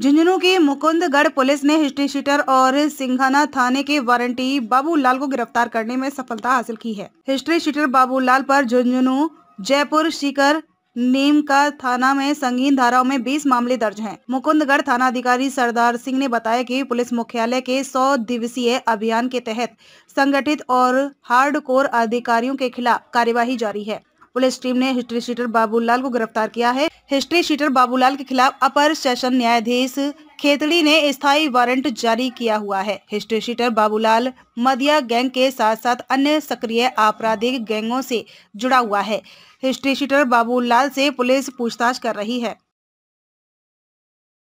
झुंझुनू की मुकुंदगढ़ पुलिस ने history sheeter और सिंघाना थाने के वारंटी बाबूलाल को गिरफ्तार करने में सफलता हासिल की है हिस्ट्री शीटर बाबूलाल पर झुंझुनू जयपुर शिकर नीम का थाना में संगीन धाराओं में 20 मामले दर्ज हैं। मुकुंदगढ़ थाना अधिकारी सरदार सिंह ने बताया कि पुलिस मुख्यालय के 100 दिवसीय अभियान के तहत संगठित और हार्डकोर अधिकारियों के खिलाफ कार्यवाही जारी है पुलिस टीम ने हिस्ट्री शीटर बाबूलाल को गिरफ्तार किया है हिस्ट्री शीटर बाबूलाल के खिलाफ अपर सेशन न्यायाधीश खेतड़ी ने स्थायी वारंट जारी किया हुआ है history sheeter Babulal Madiya gang के साथ साथ अन्य सक्रिय आपराधिक गैंगों से जुड़ा हुआ है हिस्ट्री शीटर बाबूलाल से पुलिस पूछताछ कर रही है